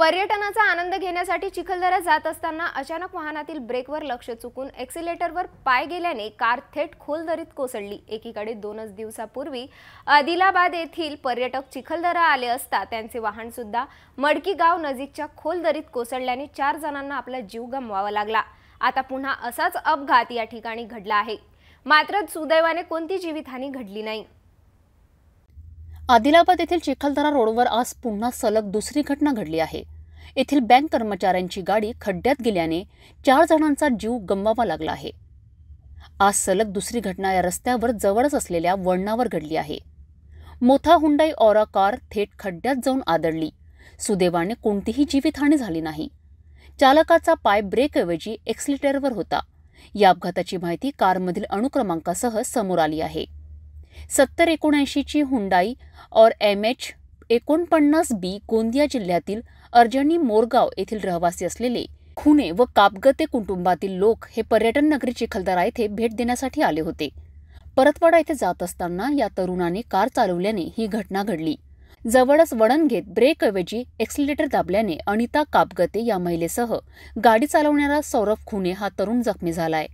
पर्यटनाचा आनंद घेण्यासाठी चिखलदरा जात असताना अचानक वाहनातील ब्रेकवर लक्ष चुकून एक्सिलेटरवर पाय गेल्याने कार थेट खोल दरीत कोसळली एकीकडे दोनच दिवसापूर्वी आदिलाबाद येथील पर्यटक चिखलदरा आले असता त्यांचे वाहन सुद्धा मडकी गाव नजीकच्या खोल दरीत कोसळल्याने चार जणांना आपला जीव गमवावा लागला आता पुन्हा असाच अपघात या ठिकाणी घडला आहे मात्र सुदैवाने कोणती जीवितहानी घडली नाही आदिलाबाद येथील चिखलदरा रोडवर आज पुन्हा सलग दुसरी घटना घडली आहे येथील बँक कर्मचाऱ्यांची गाडी खड्ड्यात गेल्याने चार जणांचा जीव गमवावा लागला आहे आज सलग दुसरी घटना या रस्त्यावर जवळच असलेल्या वळणावर घडली आहे मोथा हुंडाई ऑरा कार थेट खड्ड्यात जाऊन आदळली सुदैवाने कोणतीही जीवितहानी झाली नाही चालकाचा पाय ब्रेकऐवजी एक्सलिटरवर होता या अपघाताची माहिती कारमधील अणुक्रमांकासह समोर आली आहे सत्तर एकोणऐंशीची हुंडाई और एम एच एकोणपन्नास बी गोंदिया जिल्ह्यातील अर्जनी मोरगाव येथील रहिवासी असलेले खुने व कापगते कुटुंबातील लोक हे पर्यटन नगरी चिखलदरा येथे भेट देण्यासाठी आले होते परतवाडा येथे जात असताना या तरुणाने कार चालवल्याने ही घटना घडली जवळच वळण घेत ब्रेकऐवजी एक्सिलेटर दाबल्याने अनिता कापगते या महिलेसह गाडी चालवणारा सौरभ खुने हा तरुण जखमी झालाय